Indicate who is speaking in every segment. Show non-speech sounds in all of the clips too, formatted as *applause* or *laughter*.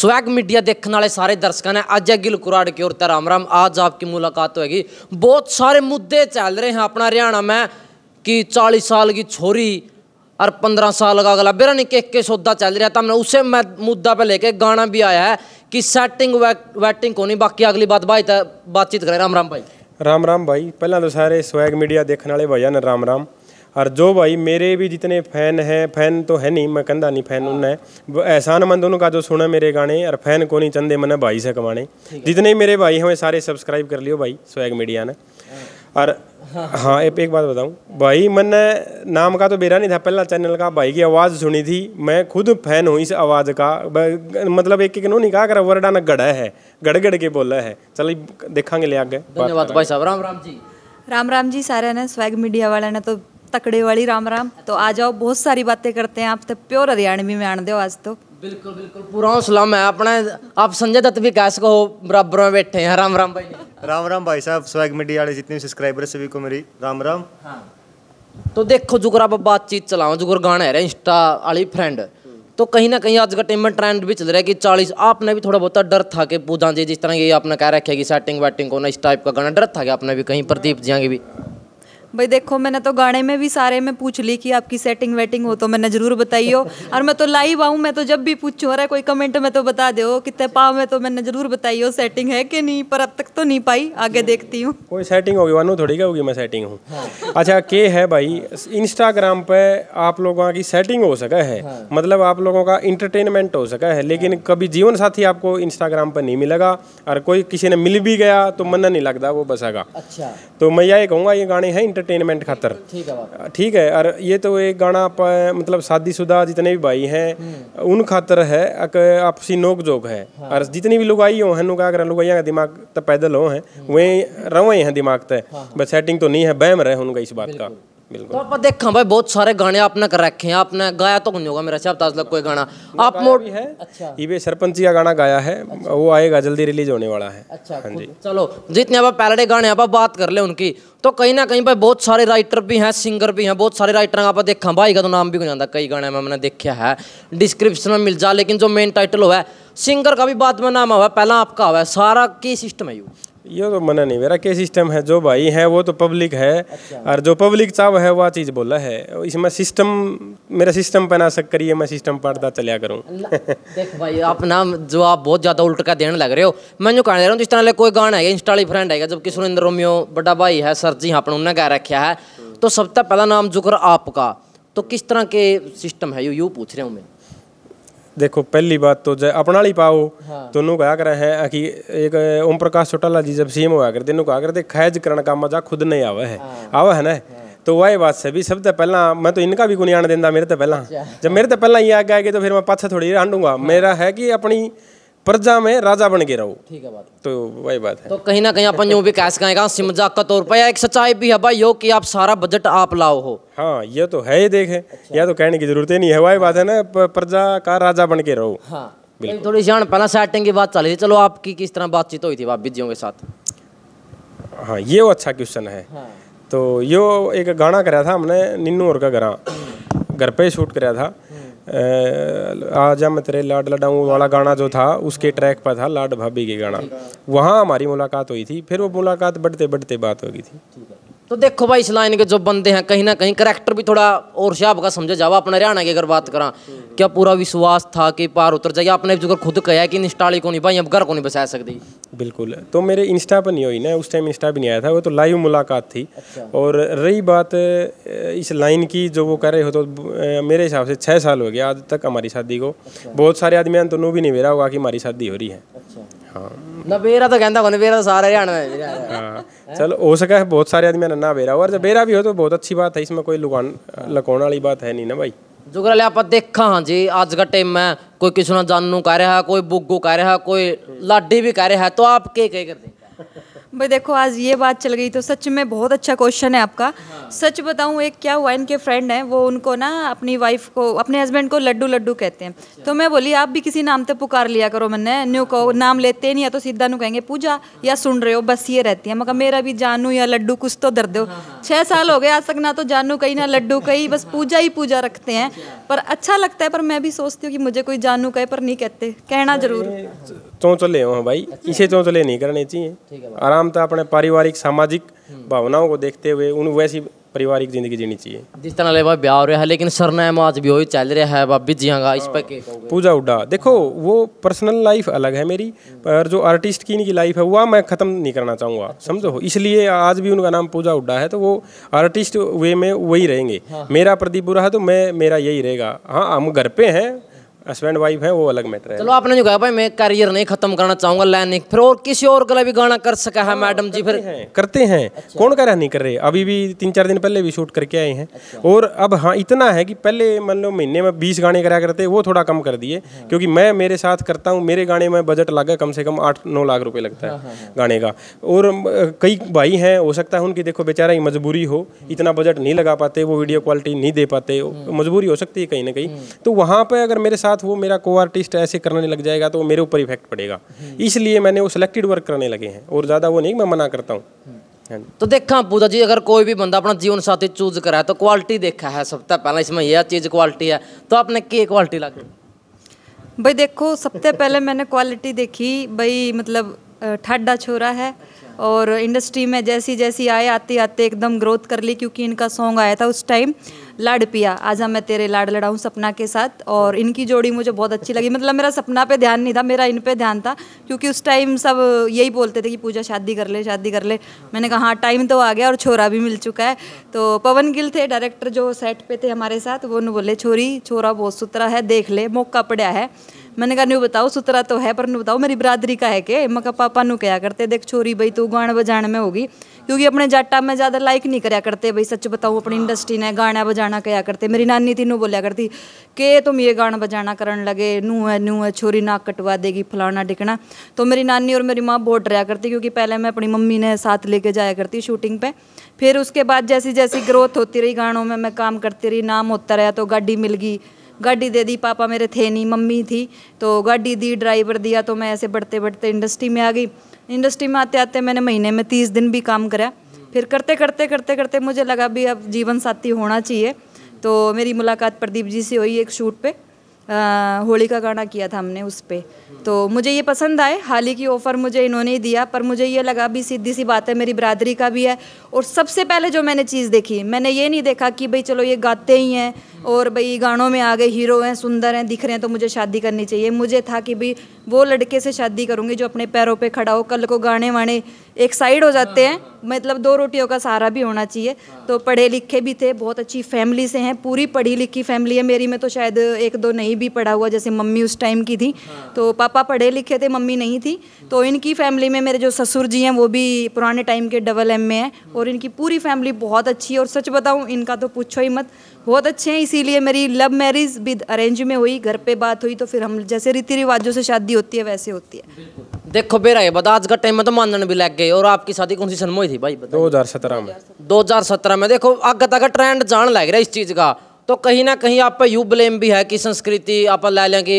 Speaker 1: Swag media देखने वाले सारे दर्शकों ने अजय गिल कुराड़ की और राम राम आज आपकी मुलाकात होगी बहुत सारे मुद्दे चल रहे हैं अपना हरियाणा में कि चालीस साल की छोरी और पंद्रह साल का अगला बेरा नहीं के, के सौदा चल रहा था हमने उसे मुद्दा पे लेके गाना भी आया है कि सेटिंग वै, वेटिंग को नहीं बाकी अगली बात भाई बातचीत करें राम राम भाई
Speaker 2: राम राम भाई पहला तो सारे स्वैग मीडिया देखने वाले भाई राम राम और जो भाई मेरे भी जितने फ़ैन हैं फ़ैन तो है नहीं मैं कंधा नहीं फ़ैन उन्हें एहसान मंद उनका जो सुना मेरे गाने और फ़ैन को नहीं चंदे मैंने भाई से कमाने जितने मेरे भाई हैं सारे सब्सक्राइब कर लियो भाई स्वैग मीडिया ने और हाँ एक एक बात बताऊं भाई मैंने नाम का तो बेरा नहीं था पहला चैनल का भाई की आवाज़ सुनी थी मैं खुद फैन हूँ इस आवाज़ का मतलब एक एक नहीं कहा कर वर्डा ना गड़ा है गड़ गड़ के बोला है चलो देखा ले आगे धन्यवाद भाई साहब राम
Speaker 3: राम जी राम राम जी सारे ने स्वैग मीडिया वाले ने तो तकड़े वाली राम राम तो आ जाओ बहुत सारी बातें करते हैं आप तो प्योर हरियाणवी में आने दो आज तो बिल्कुल बिल्कुल पूरा
Speaker 1: हौसला मैं अपने आप संजय दत्त भी गैस को बराबर में बैठे हैं राम राम भाई
Speaker 4: राम राम भाई साहब स्वैग मीडिया वाले जितने सब्सक्राइबर सभी को मेरी राम राम हाँ।
Speaker 1: तो देखो जुगर आप बातचीत चलाओ जुगर गाने रहे इंस्टा वाली फ्रेंड तो कहीं ना कहीं आज का टाइम में ट्रेंड भी चल रहा है कि चालीस आपने भी थोड़ा बहुत डर था कि पूजा जी जिस तरह की आपने कह रखे कि सेटिंग वेटिंग को ना इस टाइप का गाना डर था कि आपने भी कहीं प्रदीप जी की भी
Speaker 3: भाई देखो मैंने तो गाने में भी सारे में पूछ ली कि आपकी सेटिंग वेटिंग हो तो मैंने ज़रूर बताई हो और मैं तो लाइव आऊँ मैं तो जब भी पूछूँ अरे कोई कमेंट में तो बता दो कितने पाव में तो मैंने ज़रूर बताई हो सेटिंग है कि नहीं पर अब तक तो नहीं पाई आगे देखती
Speaker 2: हूँ कोई सेटिंग होगी वानू थोड़ी क्या होगी मैं सेटिंग हूँ अच्छा के है भाई इंस्टाग्राम पर आप लोगों की सेटिंग हो सका है हाँ। मतलब आप लोगों का इंटरटेनमेंट हो सका है लेकिन हाँ। कभी जीवन साथी आपको इंस्टाग्राम पर नहीं मिलेगा और कोई किसी ने मिल भी गया तो मन नहीं लगता वो बसेगा अच्छा तो मैं यही कहूँगा ये गाने हैं एंटरटेनमेंट खातर ठीक है और ये तो एक गाना मतलब शादीशुदा जितने भी भाई हैं हम्म। उन खातर है आपसी नोक जोक है हाँ। और जितनी भी लुगाई हो हैं नुका अगर लुगाइया दिमाग हम्म। तो पैदल हो हैं वही रवे हैं दिमाग तय हाँ, हाँ। बस सेटिंग तो नहीं है बैम रहे उनका इस बात का तो
Speaker 1: आप देखा भाई बहुत सारे गाने आपने कर रखे हैं आपने गाया तो नहीं होगा मेरा शायद तो आज कोई गाना आप मोड है अच्छा ये
Speaker 2: सरपंच का गाना गाया है अच्छा। वो आएगा जल्दी रिलीज होने वाला है अच्छा हाँ जी
Speaker 1: चलो जितने आप पहले गाने आप बात कर ले उनकी तो कहीं ना कहीं भाई बहुत सारे राइटर भी हैं सिंगर भी हैं बहुत सारे राइटर आप देखा भाई का तो नाम भी नहीं आता कई गाने में मैंने देखा है डिस्क्रिप्शन में मिल जा लेकिन जो मेन टाइटल हुआ है सिंगर का भी बाद में नाम हुआ पहला आपका हुआ है सारा की सिस्टम है यू
Speaker 2: ये तो मना नहीं मेरा क्या सिस्टम है जो भाई है वो तो पब्लिक है अच्छा। और जो पब्लिक चाव है वह चीज़ बोला है इसमें सिस्टम मेरा सिस्टम बना सक करिए मैं सिस्टम पढ़ता चलिया करूँ देख
Speaker 1: भाई आप नाम जो आप बहुत ज़्यादा उल्ट का देने लग रहे हो मैं जो कहने रहा हूँ जिस तरह कोई गाना है इंस्टा फ्रेंड है जबकि सुरेंद्र रोमियो बड़ा भाई है सर जी हाँ उन्हें गा कह रखा है तो सबसे पहला नाम जुकर आपका तो किस तरह के सिस्टम है यू यू पूछ रहे हूँ मैं
Speaker 2: देखो पहली बात तो जय अपना ही पाओ हाँ। तो नु कहा करे है कि एक ओम प्रकाश चौटाला जी जब सीएम हुआ करते नु कहा करते खैज करण का मजा खुद नहीं आवे है हाँ। आवे है ना हाँ। तो वही बात से भी सब तो पहला मैं तो इनका भी गुनियाण देंदा मेरे तो पहला जब मेरे तो पहला ये आ गया कि तो फिर मैं पाछा थोड़ी हांडूंगा मेरा है कि अपनी प्रजा में राजा बन गए रहो ठीक है बात तो वही बात है
Speaker 1: तो कहीं ना कहीं अपन यू भी विकास
Speaker 2: कहेगा सिमजा का
Speaker 1: तौर तो पर एक सच्चाई भी है भाई यो कि आप सारा बजट आप लाओ हो
Speaker 2: हाँ ये तो है ही देखे अच्छा। यह तो कहने की जरूरत ही नहीं है वही बात है ना प्रजा का राजा बन के रहो
Speaker 1: हाँ थोड़ी जान पहला सेटिंग की बात चल रही चलो आपकी किस तरह बातचीत हुई थी भाभी
Speaker 2: जियों के साथ हाँ ये वो अच्छा क्वेश्चन है हाँ। तो यो एक गाना कराया था हमने निन्नू और का घर हम्म। घर पे शूट कराया था आजा मैं तेरे लाड लडाऊँ वाला गाना जो था उसके ट्रैक पर था लाड भाभी के गाना वहाँ हमारी मुलाकात हुई थी फिर वो मुलाकात बढ़ते बढ़ते बात हो गई थी
Speaker 1: तो देखो भाई इस लाइन के जो बंदे हैं कहीं ना कहीं करेक्टर भी थोड़ा और शाह का समझा जावा अपना हरियाणा की अगर बात करा क्या पूरा विश्वास था कि पार उतर जाएगा आपने जो तो खुद कहा कि इंस्टाली को नहीं भाई अब घर को नहीं बचा सकती
Speaker 2: बिल्कुल तो मेरे इंस्टा पर नहीं हुई ना उस टाइम इंस्टा भी नहीं आया था वो तो लाइव मुलाकात थी अच्छा। और रही बात इस लाइन की जो वो कर रहे हो तो मेरे हिसाब से छः साल हो गया आज तक हमारी शादी को अच्छा। बहुत सारे आदमी अंतनों भी नहीं बेरा होगा कि हमारी शादी हो रही है अच्छा। हाँ
Speaker 1: ना बेरा तो कहता तो सारा हरियाणा
Speaker 2: हाँ चल हो सका है बहुत सारे आदमी नन्ना बेरा हुआ जब बेरा भी हो तो बहुत अच्छी बात है इसमें कोई लुकान लुकाने वाली बात है नहीं ना भाई
Speaker 1: जुगरल आप देखा हाँ जी आज का टाइम में कोई किसी ना जानू कह रहा है कोई बुग्गू कह रहा है कोई लाडी भी कह रहा है तो आप के कह करते
Speaker 3: भाई देखो आज ये बात चल गई तो सच में बहुत अच्छा क्वेश्चन है आपका हाँ। सच बताऊँ एक क्या हुआ इनके फ्रेंड हैं वो उनको ना अपनी वाइफ को अपने हस्बैंड को लड्डू लड्डू कहते हैं तो मैं बोली आप भी किसी नाम तो पुकार लिया करो मैंने न्यू कहो नाम लेते नहीं या तो सीधा नु कहेंगे पूजा या सुन रहे हो बस ये रहती है मगर मेरा भी जानू या लड्डू कुछ तो दर्द हो छः साल हो गए आज तक ना तो जानू कहीं ना लड्डू कहीं बस पूजा ही पूजा रखते हैं पर अच्छा लगता है पर मैं भी सोचती हूँ कि मुझे कोई जानू कहे पर नहीं कहते कहना जरूर
Speaker 2: चौंचले हो भाई अच्छा। इसे चौंचले नहीं करने चाहिए आराम तो अपने पारिवारिक सामाजिक हम्म। भावनाओं को देखते हुए उन वैसी पारिवारिक जिंदगी जीनी चाहिए जिस तरह ले भाई ब्याह हो रहा है लेकिन सरनेम आज भी वही चल रहा है बाबी जी का इस पर हाँ। पूजा उड्डा देखो वो पर्सनल लाइफ अलग है मेरी हम्म। पर जो आर्टिस्ट की इनकी लाइफ है वह मैं ख़त्म नहीं करना चाहूँगा अच्छा, समझो अच्छा। इसलिए आज भी उनका नाम पूजा उड्डा है तो वो आर्टिस्ट वे में वही रहेंगे हाँ, हाँ। मेरा प्रदीप बुरा है तो मैं मेरा यही रहेगा हाँ हम घर पे हैं हस्बैंड वाइफ है वो अलग मैटर है चलो आपने
Speaker 1: जो कहा भाई मैं करियर नहीं खत्म करना चाहूंगा लैनिक फिर और किसी और का भी गाना कर सका है मैडम हाँ, जी फिर
Speaker 2: करते हैं अच्छा। कौन रहा नहीं कर रहे अभी भी तीन चार दिन पहले भी शूट करके आए हैं अच्छा। और अब हाँ इतना है कि पहले मान लो महीने में बीस गाने कराया करते वो थोड़ा कम कर दिए हाँ। क्योंकि मैं मेरे साथ करता हूँ मेरे गाने में बजट लगा कम से कम आठ नौ लाख रुपये लगता है हाँ, गाने का और कई भाई हैं हो सकता है उनकी देखो बेचारा ही मजबूरी हो इतना बजट नहीं लगा पाते वो वीडियो क्वालिटी नहीं दे पाते मजबूरी हो सकती है कहीं ना कहीं तो वहाँ पर अगर मेरे साथ साथ वो मेरा को आर्टिस्ट ऐसे करने लग जाएगा तो वो मेरे ऊपर इफेक्ट पड़ेगा इसलिए मैंने वो सिलेक्टेड वर्क करने लगे हैं और ज़्यादा वो नहीं मैं मना करता हूँ हाँ तो देखा पूजा जी अगर कोई भी बंदा अपना जीवन साथी चूज करा है तो क्वालिटी देखा है सबसे
Speaker 1: पहले इसमें यह चीज़ क्वालिटी है तो आपने की क्वालिटी लगी
Speaker 3: भाई देखो सबसे पहले मैंने क्वालिटी देखी भाई मतलब ठाडा छोरा है अच्छा। और इंडस्ट्री में जैसी जैसी आए आते आते एकदम ग्रोथ कर ली क्योंकि इनका सॉन्ग आया था उस टाइम लाड पिया आजा हाँ मैं तेरे लाड लड़ाऊँ सपना के साथ और इनकी जोड़ी मुझे बहुत अच्छी लगी मतलब मेरा सपना पे ध्यान नहीं था मेरा इन पे ध्यान था क्योंकि उस टाइम सब यही बोलते थे कि पूजा शादी कर ले शादी कर ले मैंने कहा हाँ टाइम तो आ गया और छोरा भी मिल चुका है तो पवन गिल थे डायरेक्टर जो सेट पे थे हमारे साथ वो बोले छोरी छोरा बहुत सुथरा है देख ले मौका पड़ा है मैंने कहा नहीं बताओ सुतरा तो है पर बताओ मेरी बरादरी का है के मैं पापा नु क्या करते देख छोरी भाई तू गाण बजाण में होगी क्योंकि अपने जाटा में ज़्यादा लाइक नहीं कराया करते भाई सच बताऊँ अपनी इंडस्ट्री ने गाना बजाना क्या करते मेरी नानी थी नू बोलिया करती के तुम ये गाना बजाना करने लगे नू है नू है छोरी नाक कटवा देगी फलाना टिकना तो मेरी नानी और मेरी माँ बहुत डरा करती क्योंकि पहले मैं अपनी मम्मी ने साथ लेके जाया करती शूटिंग पे फिर उसके बाद जैसी जैसी ग्रोथ होती रही गानों में मैं काम करती रही नाम होता रहा तो गाड़ी मिल गई गाड़ी दे दी पापा मेरे थे नहीं मम्मी थी तो गाड़ी दी ड्राइवर दिया तो मैं ऐसे बढ़ते बढ़ते इंडस्ट्री में आ गई इंडस्ट्री में आते आते मैंने महीने में तीस दिन भी काम करा फिर करते करते करते करते मुझे लगा भी अब जीवन साथी होना चाहिए तो मेरी मुलाकात प्रदीप जी से हुई एक शूट पर होली का गाना किया था हमने उस पर तो मुझे ये पसंद आए हाल ही की ऑफ़र मुझे इन्होंने ही दिया पर मुझे ये लगा भी सीधी सी बात है मेरी बरदरी का भी है और सबसे पहले जो मैंने चीज़ देखी मैंने ये नहीं देखा कि भाई चलो ये गाते ही हैं और भाई गानों में आ गए हीरो हैं सुंदर हैं दिख रहे हैं तो मुझे शादी करनी चाहिए मुझे था कि भाई वो लड़के से शादी करूँगी जो अपने पैरों पर खड़ा हो कल को गाने वाने एक साइड हो जाते हैं हाँ। मतलब दो रोटियों का सहारा भी होना चाहिए हाँ। तो पढ़े लिखे भी थे बहुत अच्छी फैमिली से हैं पूरी पढ़ी लिखी फैमिली है मेरी में तो शायद एक दो नहीं भी पढ़ा हुआ जैसे मम्मी उस टाइम की थी हाँ। तो पापा पढ़े लिखे थे मम्मी नहीं थी तो इनकी फैमिली में मेरे जो ससुर जी हैं वो भी पुराने टाइम के डबल एम में हैं और इनकी पूरी फैमिली बहुत अच्छी है और सच बताऊँ इनका तो पूछो ही मत बहुत अच्छे हैं इसीलिए मेरी लव मैरिज भी अरेंज में हुई घर पे बात हुई तो फिर हम जैसे रीति रिवाजों से शादी होती है वैसे होती है
Speaker 1: देखो बेरा ये बता आज का टाइम में तो मानन भी लग गए और आपकी शादी कौन सी सन में हुई
Speaker 2: थी भाई दो हजार सत्रह में
Speaker 1: दो हजार सत्रह में देखो आगे तक ट्रेंड जान लग रहा है इस चीज़ का तो कहीं ना कहीं आप यू ब्लेम भी है कि संस्कृति आप ला लें कि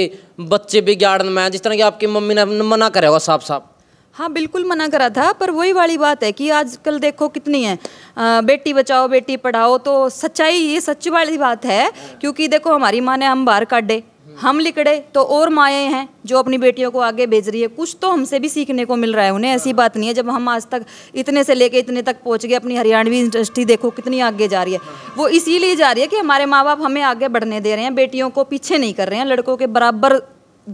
Speaker 1: बच्चे भी गार्डन में जिस तरह की आपकी मम्मी ने मना करेगा साफ साफ
Speaker 3: हाँ बिल्कुल मना करा था पर वही वाली बात है कि आजकल देखो कितनी है आ, बेटी बचाओ बेटी पढ़ाओ तो सच्चाई ये सच्ची वाली बात है क्योंकि देखो हमारी माँ ने हम बाहर काटे हम लिकड़े तो और माएँ हैं जो अपनी बेटियों को आगे भेज रही है कुछ तो हमसे भी सीखने को मिल रहा है उन्हें ऐसी बात नहीं है जब हम आज तक इतने से लेके इतने तक पहुंच गए अपनी हरियाणवी इंडस्ट्री देखो कितनी आगे जा रही है वो इसीलिए जा रही है कि हमारे माँ बाप हमें आगे बढ़ने दे रहे हैं बेटियों को पीछे नहीं कर रहे हैं लड़कों के बराबर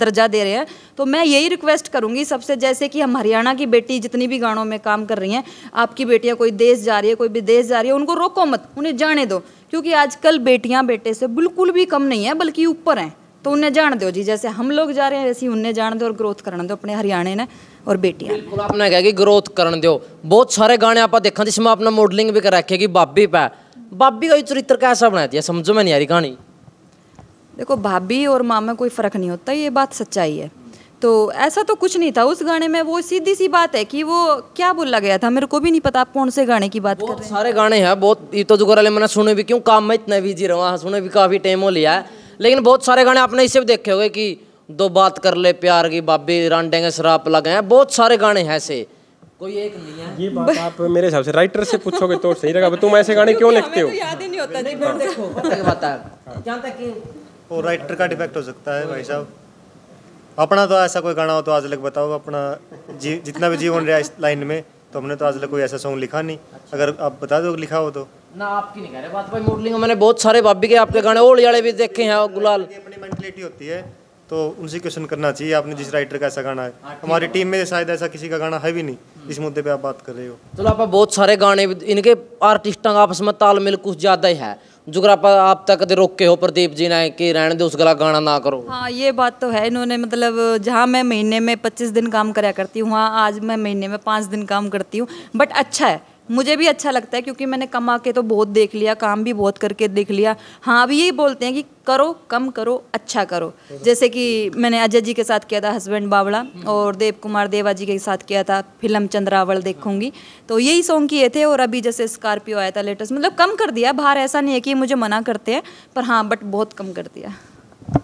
Speaker 3: दर्जा दे रहे हैं तो मैं यही रिक्वेस्ट करूंगी सबसे जैसे कि हम हरियाणा की बेटी जितनी भी गानों में काम कर रही हैं आपकी बेटियाँ कोई देश जा रही है कोई विदेश जा रही है उनको रोको मत उन्हें जाने दो क्योंकि आजकल बेटियाँ बेटे से बिल्कुल भी कम नहीं है बल्कि ऊपर हैं तो उन्हें जान दो जी जैसे हम लोग जा रहे हैं वैसे उन्हें जान दो और ग्रोथ करने दो अपने हरियाणा ने और बेटियां बिल्कुल
Speaker 1: आपने कहा कि ग्रोथ करने दो बहुत सारे गाने आप देखा जिसमें अपना मॉडलिंग भी कर रखी कि बाबी पै बाबी का चरित्र कैसा बनाया दिया समझो मैं नहीं आ रही कहानी
Speaker 3: देखो भाभी और माँ में कोई फ़र्क नहीं होता ये बात सच्चाई है तो ऐसा तो कुछ नहीं था उस गाने में वो सीधी सी बात है कि वो क्या बोला गया था मेरे को भी नहीं पता आप कौन से गाने की बात कर रहे हैं सारे
Speaker 1: गाने हैं बहुत ये तो जो जुगर मैंने सुने भी क्यों काम में इतना बिजी रहा हाँ, सुने भी काफ़ी टाइम हो लिया है लेकिन बहुत सारे गाने आपने इसे भी देखे होंगे कि दो बात कर ले प्यार की बाबी रांडेंगे लगे हैं बहुत सारे गाने हैं ऐसे कोई
Speaker 2: एक नहीं है ये बात आप मेरे हिसाब से राइटर से पूछोगे तो सही रहेगा तुम ऐसे गाने क्यों लिखते हो तो
Speaker 3: याद ही नहीं होता जी देखो पता
Speaker 1: है तक
Speaker 2: वो राइटर का डिफेक्ट हो सकता है भाई साहब अपना तो
Speaker 4: ऐसा कोई गाना हो तो आज लग बताओ अपना जी जितना भी जीवन रहा इस लाइन में तो हमने तो आज लग कोई ऐसा सॉन्ग लिखा नहीं अगर आप बता दो लिखा हो तो
Speaker 1: ना आपकी नहीं कह रहे बात तो भाई मॉडलिंग मैंने बहुत सारे भाभी के आपके गाने ओल वाले भी देखे हैं और गुलाल अपनी मेंटलिटी होती है
Speaker 4: तो उनसे क्वेश्चन करना चाहिए आपने जिस राइटर का ऐसा गाना है हाँ, हमारी टीम में शायद ऐसा किसी का गाना है भी नहीं इस मुद्दे पे आप बात कर रहे हो चलो आप
Speaker 1: बहुत सारे गाने इनके आर्टिस्टों का आपस में तालमेल कुछ ज़्यादा ही है जुगरापा आप तक रोक रोके हो प्रदीप जी ने कि रहने दो उस गला गाना ना करो
Speaker 3: हाँ ये बात तो है इन्होंने मतलब जहाँ मैं महीने में पच्चीस दिन काम करा करती हूँ वहाँ आज मैं महीने में पाँच दिन काम करती हूँ बट अच्छा है मुझे भी अच्छा लगता है क्योंकि मैंने कमा के तो बहुत देख लिया काम भी बहुत करके देख लिया हाँ अभी यही बोलते हैं कि करो कम करो अच्छा करो जैसे कि मैंने अजय जी के साथ किया था हस्बैंड बावड़ा और देव कुमार देवा जी के साथ किया था फिल्म चंद्रावल देखूंगी तो यही सॉन्ग किए थे और अभी जैसे स्कॉर्पियो आया था लेटेस्ट मतलब कम कर दिया बाहर ऐसा नहीं है कि मुझे मना करते हैं पर हाँ बट बहुत कम कर दिया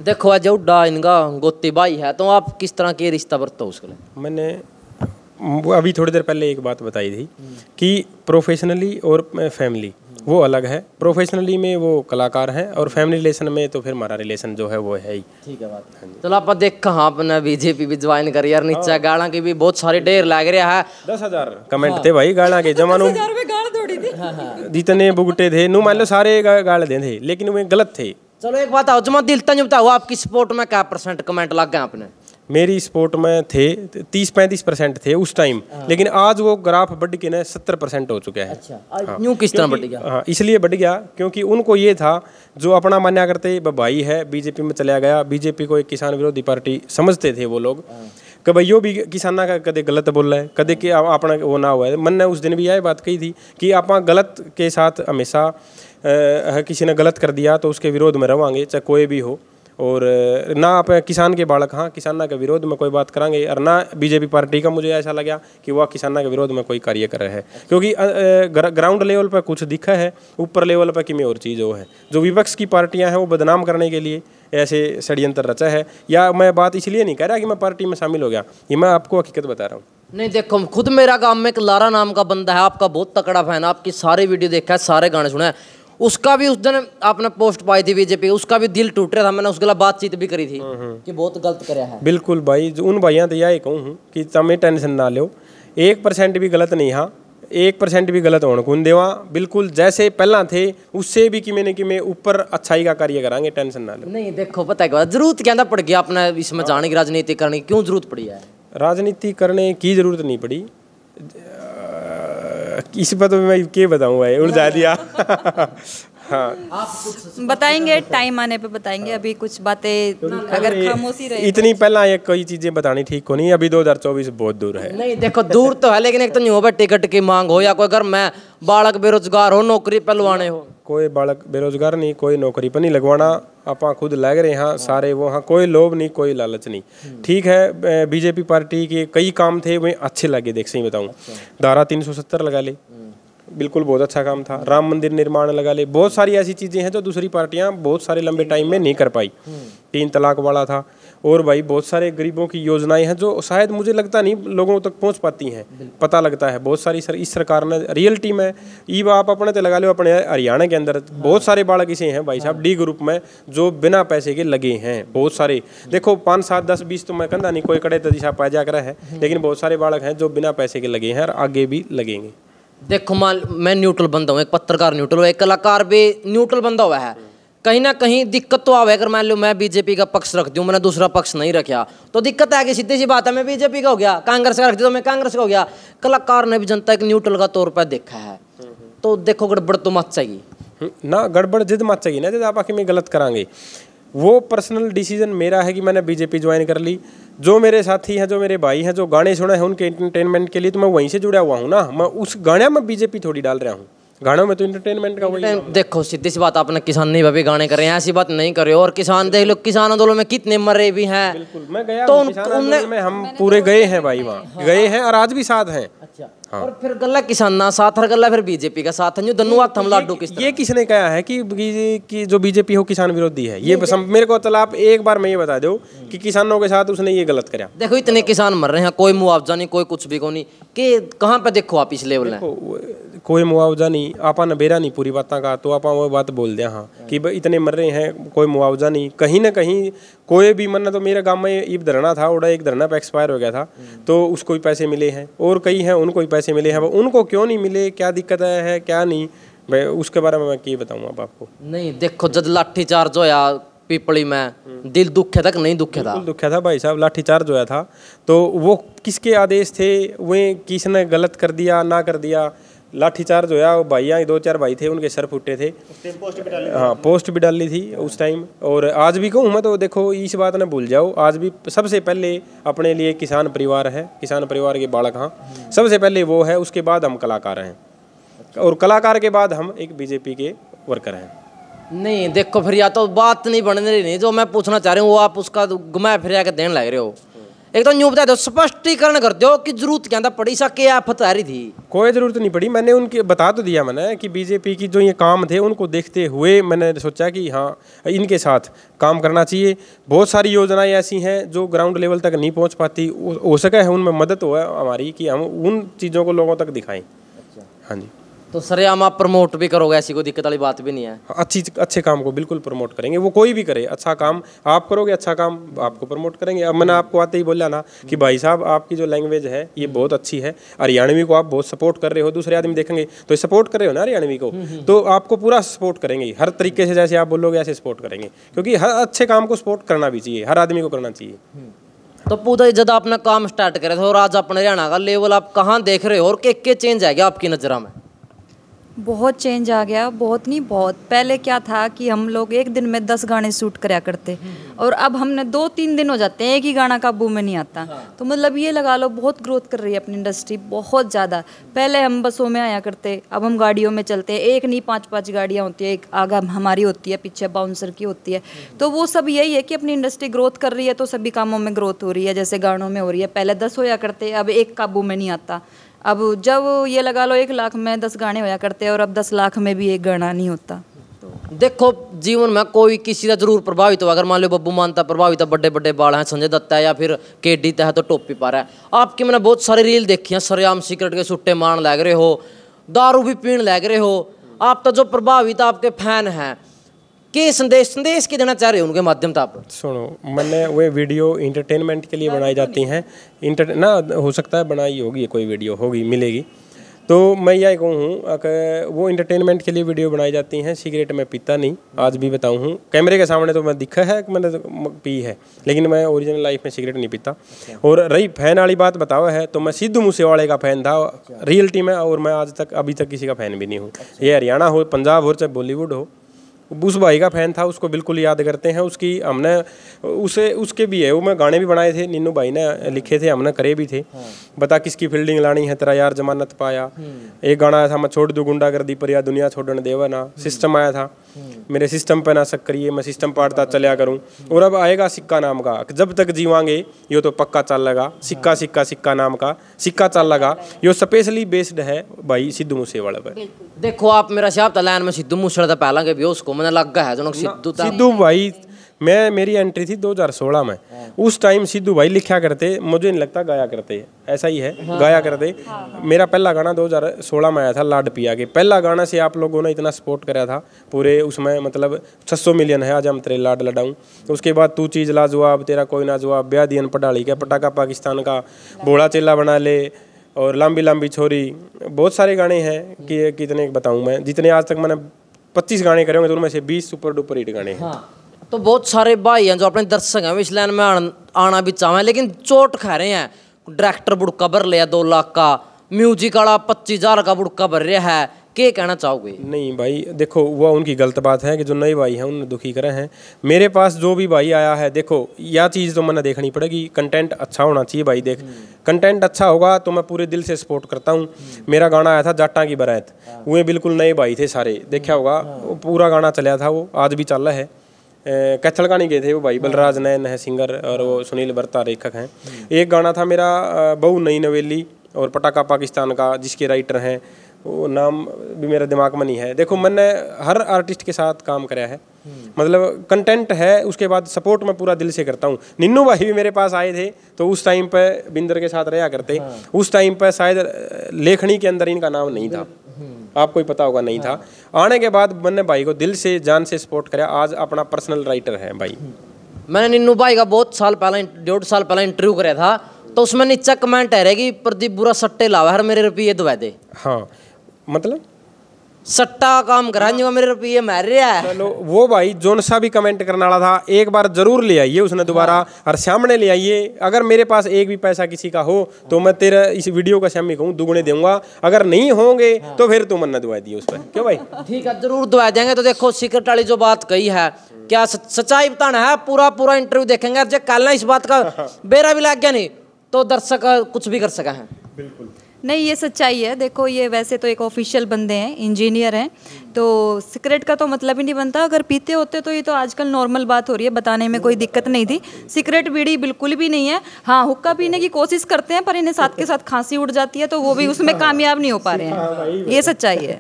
Speaker 1: देखो अजय उड्डा इनका गोते भाई है तो आप किस तरह के रिश्ता बरतो उसके लिए
Speaker 2: मैंने वो अभी थोड़ी देर पहले एक बात बताई थी कि प्रोफेशनली और फैमिली वो अलग है प्रोफेशनली में वो कलाकार हैं और फैमिली रिलेशन में तो फिर हमारा रिलेशन जो है वो है ही ठीक है बात हाँ चलो आप देख कहा अपने बीजेपी
Speaker 1: भी ज्वाइन करी यार नीचे हाँ। गाड़ा की भी बहुत सारी ढेर लग रहा है दस हजार कमेंट हाँ। थे
Speaker 2: भाई गाड़ा के जमानो हाँ, जितने बुगटे थे नु मान लो सारे गाड़ दे थे लेकिन वे गलत थे चलो एक बात आओ जमा दिल तुम बताओ आपकी सपोर्ट में क्या परसेंट कमेंट लग गए आपने मेरी स्पोर्ट में थे तीस पैंतीस परसेंट थे उस टाइम हाँ। लेकिन आज वो ग्राफ बढ़ के ना सत्तर परसेंट हो चुका है अच्छा हाँ, किस तरह बढ़ गया हाँ इसलिए बढ़ गया क्योंकि उनको ये था जो अपना मान्या करते भाई है बीजेपी में चला गया बीजेपी को एक किसान विरोधी पार्टी समझते थे वो लोग हाँ। कि भाई यो भी किसाना का कदे गलत बोल रहा है कदे कि अपना वो ना हुआ है मन ने उस दिन भी यह बात कही थी कि आप गलत के साथ हमेशा किसी ने गलत कर दिया तो उसके विरोध में रहेंगे चाहे कोई भी हो और ना आप किसान के बालक हाँ किसाना के विरोध में कोई बात करेंगे और ना बीजेपी पार्टी का मुझे ऐसा लगा कि वह किसाना के विरोध में कोई कार्य कर रहे हैं क्योंकि ग्राउंड लेवल पर कुछ दिखा है ऊपर लेवल पर किमें और चीज़ वो है जो विपक्ष की पार्टियाँ हैं वो बदनाम करने के लिए ऐसे षड्यंत्र रचा है या मैं बात इसलिए नहीं कह रहा कि मैं पार्टी में शामिल हो गया ये मैं आपको हकीकत बता रहा हूँ
Speaker 1: नहीं देखो खुद मेरा काम में एक लारा नाम का बंदा है आपका बहुत तकड़ा फैन आपकी सारे वीडियो देखा है सारे गाने सुना है उसका भी उस दिन आपने पोस्ट पाई थी बीजेपी उसका भी दिल टूट रहा था मैंने उसके बातचीत भी करी थी हाँ, हाँ। कि बहुत गलत कराया है
Speaker 2: बिल्कुल भाई उन भाइयों तो यही कहूँ कि तमें टेंशन ना लो एक परसेंट भी गलत नहीं हाँ एक परसेंट भी गलत होने कौन देवा बिल्कुल जैसे पहला थे उससे भी कि मैंने कि मैं ऊपर अच्छाई का कार्य करांगे टेंशन ना लो
Speaker 1: नहीं देखो पता है जरूरत क्या पड़ गया अपना इसमें हाँ। जाने की राजनीति करने की क्यों
Speaker 2: जरूरत पड़ी है राजनीति करने की जरूरत नहीं पड़ी इस पर तो मैं के बताऊँ भाई उलझा दिया *laughs* हाँ
Speaker 3: बताएंगे टाइम आने पे बताएंगे अभी कुछ बातें अगर खामोशी
Speaker 2: रही तो। इतनी पहला ये कई चीजें बतानी ठीक को नहीं अभी चौबीस बहुत दूर है
Speaker 3: नहीं देखो
Speaker 1: दूर तो है लेकिन एक तो नहीं हो टिकट की मांग हो या कोई घर में बालक बेरोजगार हो नौकरी पहलवाने
Speaker 2: हो कोई बालक बेरोजगार नहीं कोई नौकरी पर नहीं लगवाना आप खुद लग रहे हैं सारे वो हाँ कोई लोभ नहीं कोई लालच नहीं हम्म। ठीक है बीजेपी पार्टी के कई काम थे वे अच्छे लगे देख सही बताऊँ अच्छा। धारा तीन सौ सत्तर लगा ले हम्म। बिल्कुल बहुत अच्छा काम था राम मंदिर निर्माण लगा ले बहुत सारी ऐसी चीज़ें हैं जो दूसरी पार्टियां बहुत सारे लंबे टाइम में नहीं कर पाई हम्म। तीन तलाक वाला था और भाई बहुत सारे गरीबों की योजनाएं हैं जो शायद मुझे लगता नहीं लोगों तक पहुंच पाती हैं पता लगता है बहुत सारी सर इस सरकार ने रियलिटी में ई आप अपने तो लगा लो अपने हरियाणा के अंदर हाँ। बहुत सारे बालक ऐसे हैं भाई साहब हाँ। डी ग्रुप में जो बिना पैसे के लगे हैं बहुत सारे देखो पाँच सात दस बीस तो मैं कंधा नहीं कोई कड़े तो दिशा पाया जाकर है हाँ। लेकिन बहुत सारे बालक हैं जो बिना पैसे के लगे हैं और आगे भी लगेंगे
Speaker 1: देखो माल मैं न्यूट्रल बंदा हूँ एक पत्रकार न्यूट्रल एक कलाकार भी न्यूट्रल बंदा हुआ है कहीं ना कहीं दिक्कत तो आवे अगर मान लो मैं बीजेपी का पक्ष रख दूं मैंने दूसरा पक्ष नहीं रखा तो दिक्कत आएगी सीधी सी बात है मैं बीजेपी का हो गया कांग्रेस का रख दिया तो मैं कांग्रेस का हो गया कलाकार ने भी जनता एक न्यूट्रल का तौर पर
Speaker 2: देखा है तो देखो गड़बड़ तो मत चाहिए ना गड़बड़ जिद मत चाहिए ना जिद आप आखिर मैं गलत करांगे वो पर्सनल डिसीजन मेरा है कि मैंने बीजेपी ज्वाइन कर ली जो मेरे साथी हैं जो मेरे भाई हैं जो गाने सुने हैं उनके एंटरटेनमेंट के लिए तो मैं वहीं से जुड़ा हुआ हूँ ना मैं उस गाने में बीजेपी थोड़ी डाल रहा हूँ गानों में तो इंटरटेनमेंट का वही
Speaker 1: देखो सीधी सी बात आपने किसान नहीं भाभी गाने कर रहे हैं ऐसी बात नहीं कर रहे और किसान देख लो किसान आंदोलन में कितने मरे भी हैं
Speaker 2: मैं गया तो उन, में हम पूरे गए हैं भाई वहाँ गए हैं और आज भी साथ हैं अच्छा। अच्छा। हाँ। और
Speaker 1: फिर गल्ला किसान साथ हर गल्ला फिर बीजेपी का साथ
Speaker 2: जो हाथ लाडू किस ये किसने कहा है कि, कि जो बीजेपी हो किसान विरोधी है ये मेरे को चला आप एक बार मैं ये बता दो कि किसानों के साथ उसने ये गलत करा
Speaker 1: देखो इतने किसान मर रहे हैं कोई मुआवजा नहीं कोई कुछ भी को नहीं कि कहाँ पे देखो आप इस लेवल
Speaker 2: कोई मुआवजा नहीं आपा नहीं पूरी बात का तो आप बात बोल दिया हाँ कि इतने मर रहे हैं कोई मुआवजा नहीं कहीं ना कहीं कोई भी मरना तो मेरे गांव में एक धरना था उड़ा एक धरना पर एक्सपायर हो गया था तो उसको भी पैसे मिले हैं और कई हैं उनको भी पैसे मिले हैं उनको क्यों नहीं मिले क्या दिक्कत है क्या नहीं भाई उसके बारे में मैं क्या बताऊँ अब आपको
Speaker 1: नहीं देखो जब
Speaker 2: चार्ज होया पीपड़ी में हम्म। दिल दुखे तक नहीं दुखे था दुखे था भाई साहब लाठीचार्ज होया था तो वो किसके आदेश थे वे किसने गलत कर दिया ना कर दिया लाठीचार्ज होया भाइयाँ दो चार भाई थे उनके सर फूटे थे पोस्ट भी डाली हाँ पोस्ट भी डाली थी उस टाइम और आज भी कहूँ मैं तो देखो इस बात ना भूल जाओ आज भी सबसे पहले अपने लिए किसान परिवार है किसान परिवार के बालक हाँ सबसे पहले वो है उसके बाद हम कलाकार हैं और कलाकार के बाद हम एक बीजेपी के वर्कर हैं
Speaker 1: नहीं देखो फिर या तो बात नहीं बनने रही नहीं जो मैं पूछना चाह रही हूँ वो आप उसका घुमाया फिरा के देने लग रहे हो एक तो न्यू बता दो स्पष्टीकरण कर दो कि जरूरत क्या था पड़ी सा क्या फतारी थी
Speaker 2: कोई जरूरत नहीं पड़ी मैंने उनके बता तो दिया मैंने कि बीजेपी की जो ये काम थे उनको देखते हुए मैंने सोचा कि हाँ इनके साथ काम करना चाहिए बहुत सारी योजनाएं ऐसी हैं जो ग्राउंड लेवल तक नहीं पहुँच पाती हो सका है उनमें मदद हो हमारी कि हम उन चीज़ों को लोगों तक दिखाएँ अच्छा। हाँ जी तो सर आम आप प्रमोट भी करोगे ऐसी कोई दिक्कत वाली बात भी नहीं है अच्छी अच्छे काम को बिल्कुल प्रमोट करेंगे वो कोई भी करे अच्छा काम आप करोगे अच्छा काम आपको प्रमोट करेंगे अब मैंने आपको आते ही बोला ना कि भाई साहब आपकी जो लैंग्वेज है ये बहुत अच्छी है हरियाणवी को आप बहुत सपोर्ट कर रहे हो दूसरे आदमी देखेंगे तो सपोर्ट कर रहे हो ना हरियाणवी को हम्म, हम्म। तो आपको पूरा सपोर्ट करेंगे हर तरीके से जैसे आप बोलोगे ऐसे सपोर्ट करेंगे क्योंकि हर अच्छे काम को सपोर्ट करना भी चाहिए हर आदमी को करना चाहिए हम्म। तो पूरा
Speaker 1: जब आपने काम स्टार्ट करे थे तो और आज अपने हरियाणा का लेवल आप कहाँ देख रहे हो और के के चेंज आ गया आपकी नज़र में
Speaker 3: बहुत चेंज आ गया बहुत नहीं बहुत पहले क्या था कि हम लोग एक दिन में दस गाने शूट कराया करते और अब हमने दो तीन दिन हो जाते हैं एक ही गाना काबू में नहीं आता हाँ। तो मतलब ये लगा लो बहुत ग्रोथ कर रही है अपनी इंडस्ट्री बहुत ज़्यादा पहले हम बसों में आया करते अब हम गाड़ियों में चलते हैं एक नहीं पाँच पाँच गाड़ियाँ होती है एक आगा हमारी होती है पीछे बाउंसर की होती है तो वो सब यही है कि अपनी इंडस्ट्री ग्रोथ कर रही है तो सभी कामों में ग्रोथ हो रही है जैसे गानों में हो रही है पहले दस होया करते अब एक काबू में नहीं आता अब जब ये लगा लो एक लाख में दस गाने होया करते हैं और अब दस लाख में भी एक गाना नहीं होता तो देखो जीवन में
Speaker 1: कोई किसी का जरूर प्रभावित हो अगर मान लो बब्बू मानता प्रभावित है बड़े बड़े बाल हैं संजय दत्ता है या फिर के डी है तो टोपी पा रहा है आपकी मैंने बहुत सारी रील देखी हैं सरेआम सिगरेट के सुट्टे मान लग रहे हो दारू भी पीण लग रहे हो आप तो जो प्रभावित आपके फैन हैं के संदेश संदेश के देना चाह रहे हो उनके माध्यम से तो आप
Speaker 2: सुनो मैंने वे वीडियो इंटरटेनमेंट के लिए बनाई जाती हैं इंटर ना हो सकता है बनाई होगी कोई वीडियो होगी मिलेगी तो मैं यह कहूँ वो इंटरटेनमेंट के लिए वीडियो बनाई जाती हैं सिगरेट मैं पीता नहीं आज भी बताऊँ हूँ कैमरे के सामने तो मैं दिखा है कि मैंने पी है लेकिन मैं ओरिजिनल लाइफ में सिगरेट नहीं पीता अच्छा। और रही फैन वाली बात बताओ है तो मैं सिद्धू मूसेवाले का फ़ैन था रियलिटी अच्छा। में और मैं आज तक अभी तक किसी का फ़ैन भी नहीं हूँ अच्छा। ये हरियाणा हो पंजाब हो चाहे बॉलीवुड हो उस भाई का फ़ैन था उसको बिल्कुल याद करते हैं उसकी हमने उसे उसके भी है वो मैं गाने भी बनाए थे निन्नू भाई ने लिखे थे हमने करे भी थे हाँ। बता किसकी फील्डिंग लानी है तेरा यार जमानत पाया हम्म। एक गाना आया था मैं छोड़ दू गुंडा कर दी पर या दुनिया छोड़ने देवा ना हम्म। सिस्टम आया था हम्म। मेरे सिस्टम पे ना सक करिए मैं सिस्टम पाटता चलिया करूँ और अब आएगा सिक्का नाम का जब तक जीवांगे यो तो पक्का चल लगा हाँ। सिक्का सिक्का सिक्का नाम का सिक्का चल लगा यो स्पेशली बेस्ड है भाई सिद्धू मूसेवाला पर देखो आप मेरा शाह लाइन में सिद्धू मूसेवाला तो पहला के भी उसको મને લગા હે જનો સਿੱધુ સਿੱધુ ભાઈ મે મારી એન્ટ્રી થી 2016 મે ઉસ ટાઈમ સਿੱધુ ભાઈ લખ્યા કરતે મુજેન લગતા ગાયા કરતે એસા હી હે ગાયા કર દે મેરા પહેલા ગانا 2016 મે આયા થા લડ પિયા કે પહેલા ગانا સે આપ લોગો ને ઇતના સપોર્ટ કરે આ થા પૂરે ઉસ મે મતલબ 600 મિલિયન હે આજ હમ તરે લાડ લડاؤ اسકે બાદ તુ ચીજ લાજવાબ તરા કોઈ ના જવાબ બ્યા દિન પડાળી કે પટાકા પાકિસ્તાન કા બોળા ચીલા બના લે ઓર લામબી લામબી છોરી બહોત سارے ગીત હે કે કિતને બતાઉં મે जितने આજ તક મને पच्चीस गाने करे होंगे तो उनमें से बीस सुपर डुपर हिट गाने हैं हाँ,
Speaker 1: तो बहुत सारे भाई हैं जो अपने दर्शक हैं इस लाइन में आना भी चाहें लेकिन चोट खा रहे हैं डायरेक्टर बुड़का भर लिया दो लाख का म्यूजिक वाला पच्चीस हजार का बुड़का भर रहा है के कहना चाहोगे
Speaker 2: नहीं भाई देखो वह उनकी गलत बात है कि जो नए भाई हैं उन दुखी करे हैं मेरे पास जो भी भाई आया है देखो यह चीज़ तो मैंने देखनी पड़ेगी कंटेंट अच्छा होना चाहिए भाई देख कंटेंट हम्म। अच्छा होगा तो मैं पूरे दिल से सपोर्ट करता हूँ हम्म। मेरा गाना आया था जाटा की बरात हाँ। वे बिल्कुल नए भाई थे सारे देखा होगा हाँ। वो पूरा गाना चलिया था वो आज भी चल रहा है कैथल गाने गए थे वो भाई हाँ। बलराज नैन है सिंगर और वो सुनील बर्ता रेखक हैं हम्म। एक गाना था मेरा बहु नई नवेली और पटाखा पाकिस्तान का जिसके राइटर हैं वो नाम भी मेरे दिमाग में नहीं है देखो मैंने हर आर्टिस्ट के साथ काम कराया है मतलब कंटेंट है उसके बाद सपोर्ट मैं पूरा दिल से करता हूँ निन्नू भाई भी मेरे पास आए थे तो उस टाइम पर बिंदर के साथ रहा करते हाँ। उस टाइम पर शायद लेखनी के अंदर इनका नाम नहीं था हम्म। आपको ही पता होगा नहीं हाँ। था आने के बाद मैंने भाई को दिल से जान से सपोर्ट कराया आज अपना पर्सनल राइटर है भाई हम्म। मैंने निन्नू भाई का बहुत साल पहले डेढ़ साल पहले इंटरव्यू कराया था
Speaker 1: तो उसमें नीचा कमेंट है रहेगी प्रदीप बुरा सट्टे लावा हर मेरे रुपये दवा दे
Speaker 2: हाँ मतलब सट्टा काम करा का हाँ। मेरे रुपये मार रहा है चलो वो भाई जोन सा भी कमेंट करने वाला था एक बार जरूर ले आइए उसने दोबारा हाँ। और सामने ले आइए अगर मेरे पास एक भी पैसा किसी का हो तो मैं तेरा इस वीडियो का शामी कहूँ दुगुने दूंगा अगर नहीं होंगे हाँ। तो फिर तुम मन्ना दुआ दिए उस पर
Speaker 1: क्यों भाई ठीक है जरूर दुआ देंगे तो देखो सीक्रेट वाली जो बात कही है क्या सच्चाई बताना है पूरा पूरा इंटरव्यू देखेंगे जब कल इस बात का बेरा भी लग गया नहीं तो दर्शक कुछ भी कर सका है बिल्कुल
Speaker 3: नहीं ये सच्चाई है देखो ये वैसे तो एक ऑफिशियल बंदे हैं इंजीनियर हैं तो सिगरेट का तो मतलब ही नहीं बनता अगर पीते होते तो ये तो आजकल नॉर्मल बात हो रही है बताने में कोई दिक्कत नहीं थी सिगरेट बीड़ी बिल्कुल भी नहीं है हाँ हुक्का पीने की कोशिश करते हैं पर इन्हें साथ के साथ खांसी उठ जाती है तो वो भी उसमें कामयाब नहीं हो पा रहे हैं हाँ, ये सच्चाई है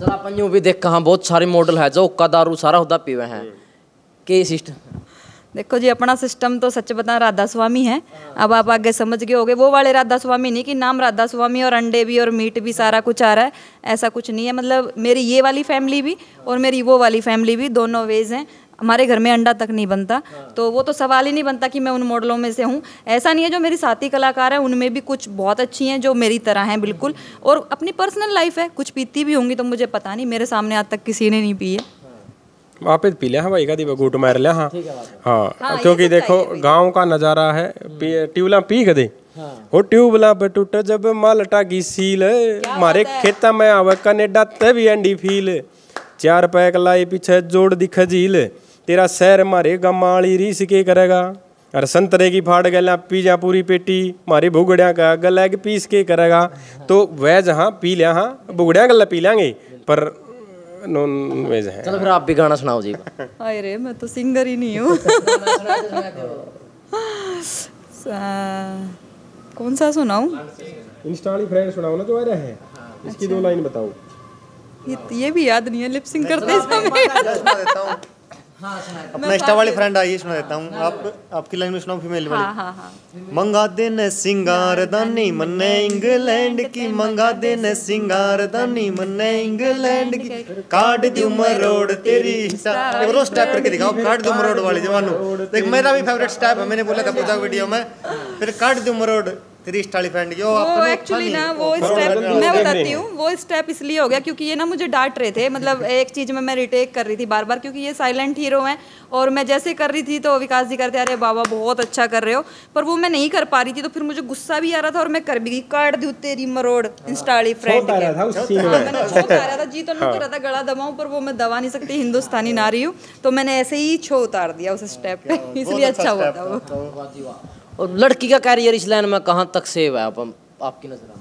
Speaker 1: जरा अपन यूँ भी देख कहाँ बहुत सारे मॉडल है जो हुक्का दारू सारा हुदा पीवे हैं के सिस्टम
Speaker 3: देखो जी अपना सिस्टम तो सच बता राधा स्वामी है अब आप आगे समझ गए होगे वो वाले राधा स्वामी नहीं कि नाम राधा स्वामी और अंडे भी और मीट भी सारा कुछ आ रहा है ऐसा कुछ नहीं है मतलब मेरी ये वाली फैमिली भी और मेरी वो वाली फैमिली भी दोनों वेज हैं हमारे घर में अंडा तक नहीं बनता तो वो तो सवाल ही नहीं बनता कि मैं उन मॉडलों में से हूँ ऐसा नहीं है जो मेरी साथी कलाकार हैं उनमें भी कुछ बहुत अच्छी हैं जो मेरी तरह हैं बिल्कुल और अपनी पर्सनल लाइफ है कुछ पीती भी होंगी तो मुझे पता नहीं मेरे सामने आज तक किसी ने नहीं पी है
Speaker 2: आप पी लिया हाँ भाई का दीपा मार लिया हाँ हाँ, हाँ क्योंकि तो देखो गांव का नज़ारा है हम्म। ट्यूबला पी कदे हाँ। वो ट्यूबला पर टूट जब मल टागी सील मारे खेत में आवे कनेडा तभी एंडी फील चार पैक लाई पीछे जोड़ दिख झील तेरा सैर मारे गमाली रीस के करेगा अरे संतरे की फाड़ पी पीजा पूरी पेटी मारे भुगड़िया का गला पीस के करेगा हाँ। तो वह जहाँ पी लिया हाँ भुगड़िया गला पी लेंगे पर नॉन वेज है चलो फिर आप भी गाना सुनाओ जी हाय रे मैं तो सिंगर ही नहीं हूँ कौन सा सुनाऊँ इंस्टाली फ्रेंड सुनाओ ना जो आ रहे हैं इसकी दो अच्छा। लाइन बताओ
Speaker 4: ये, ये भी याद नहीं है लिप सिंग करते समय हाँ, तो अपना इंस्टा वाली फ्रेंड आई सुना देता हूँ हाँ। आप आपकी लाइन में सुनाओ फीमेल वाली हाँ, मंगा देने सिंगार दानी मन्ने इंग्लैंड की मंगा देने सिंगार दानी मन्ने इंग्लैंड की काट दी उमर रोड तेरी रोज स्टेप करके दिखाओ काट दी उमर रोड वाली जवानों देख मेरा भी फेवरेट स्टेप है मैंने बोला था पूजा वीडियो में फिर काट दी उमर रोड वो एक्चुअली ना वो स्टेप मैं बताती हूँ
Speaker 3: वो स्टेप इसलिए हो गया क्योंकि ये ना मुझे डांट रहे थे मतलब एक चीज़ में मैं रिटेक कर रही थी बार बार क्योंकि ये साइलेंट हीरो हैं और मैं जैसे कर रही थी तो विकास जी करते अरे बाबा बहुत अच्छा कर रहे हो पर वो मैं नहीं कर पा रही थी तो फिर मुझे गुस्सा भी आ रहा था और मैं कर भी गई दू तेरी मरोड़ इंस्टाली फ्रेंड आ रहा था जी तो रहा था गला दबाऊ पर वो मैं दबा नहीं सकती हिंदुस्तानी नारी हूँ तो मैंने ऐसे ही छो उतार दिया उस स्टेप पे इसलिए अच्छा, अच्छा हुआ था वो
Speaker 1: और लड़की का कैरियर इस लाइन में कहाँ तक सेव है आप, आपकी नजर में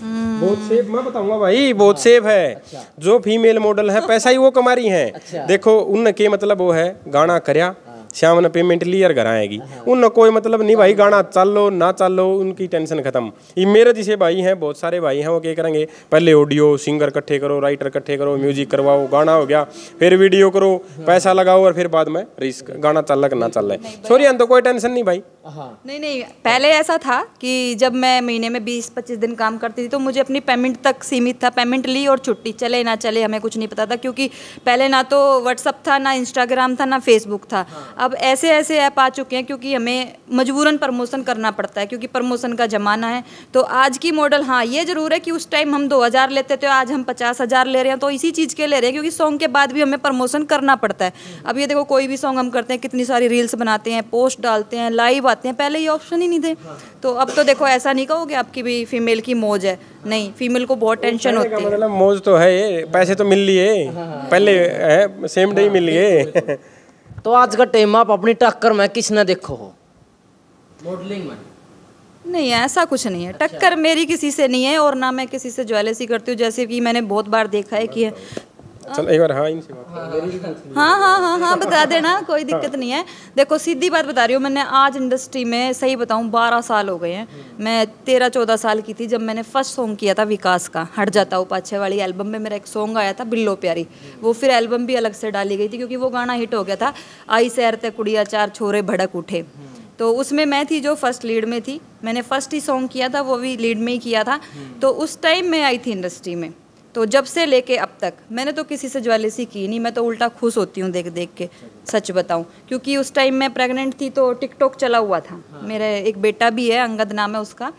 Speaker 2: हम्म। बहुत सेफ मैं बताऊंगा भाई बहुत सेफ हाँ। है अच्छा। जो फीमेल मॉडल है पैसा ही वो कमा रही है अच्छा। देखो उन के मतलब वो है गाना करया हाँ। शाम ने पेमेंट लियर घर आएगी उन कोई मतलब नहीं भाई गाना चल लो ना चल लो उनकी टेंशन खत्म ये मेरे जिसे भाई हैं बहुत सारे भाई हैं वो क्या करेंगे पहले ऑडियो सिंगर इकट्ठे करो राइटर इकट्ठे करो म्यूजिक करवाओ गाना हो गया फिर वीडियो करो पैसा लगाओ और फिर बाद में रिस्क गाना चल रहा ना चल रहा है सॉरी तो कोई टेंशन नहीं भाई
Speaker 3: हाँ। नहीं नहीं पहले ऐसा था कि जब मैं महीने में बीस पच्चीस दिन काम करती थी तो मुझे अपनी पेमेंट तक सीमित था पेमेंट ली और छुट्टी चले ना चले हमें कुछ नहीं पता था क्योंकि पहले ना तो व्हाट्सअप था ना इंस्टाग्राम था ना फेसबुक था अब ऐसे ऐसे ऐप आ चुके हैं क्योंकि हमें मजबूरन प्रमोशन करना पड़ता है क्योंकि प्रमोशन का ज़माना है तो आज की मॉडल हाँ ये ज़रूर है कि उस टाइम हम दो हज़ार लेते थे आज हम पचास हज़ार ले रहे हैं तो इसी चीज़ के ले रहे हैं क्योंकि सॉन्ग के बाद भी हमें प्रमोशन करना पड़ता है अब ये देखो कोई भी सॉन्ग हम करते हैं कितनी सारी रील्स बनाते हैं पोस्ट डालते हैं लाइव आते हैं पहले ये ऑप्शन ही नहीं थे तो अब तो देखो ऐसा नहीं कहोगे आपकी भी फीमेल की मौज है नहीं फीमेल को बहुत टेंशन होती है मतलब
Speaker 2: मौज तो है पैसे तो मिल लिए हाँ, हाँ, हाँ। पहले सेम डे मिल लिए तो आज का टाइम आप अपनी टक्कर में किसने देखो हो
Speaker 1: मॉडलिंग में
Speaker 3: नहीं ऐसा कुछ नहीं है अच्छा। टक्कर मेरी किसी से नहीं है और ना मैं किसी से ज्वेलसी करती हूँ जैसे कि मैंने बहुत बार देखा है कि
Speaker 2: चल एक बार हाँ इनसे बात हाँ
Speaker 3: हाँ हाँ।, हाँ हाँ हाँ हाँ बता देना कोई दिक्कत हाँ। नहीं है देखो सीधी बात बता रही हूँ मैंने आज इंडस्ट्री में सही बताऊँ बारह साल हो गए हैं मैं तेरह चौदह साल की थी जब मैंने फर्स्ट सॉन्ग किया था विकास का हट जाता हूँ पाछे वाली एल्बम में मेरा एक सॉन्ग आया था बिल्लो प्यारी वो फिर एल्बम भी अलग से डाली गई थी क्योंकि वो गाना हिट हो गया था आई सैर ते कुड़िया चार छोरे भड़क उठे तो उसमें मैं थी जो फर्स्ट लीड में थी मैंने फर्स्ट ही सॉन्ग किया था वो भी लीड में ही किया था तो उस टाइम मैं आई थी इंडस्ट्री में तो जब से लेके अब तक मैंने तो किसी से ज्वेलेसी की नहीं मैं तो उल्टा खुश होती हूँ देख देख के सच बताऊँ क्योंकि उस टाइम मैं प्रेग्नेंट थी तो टिकटॉक चला हुआ था मेरा एक बेटा भी है अंगद नाम है उसका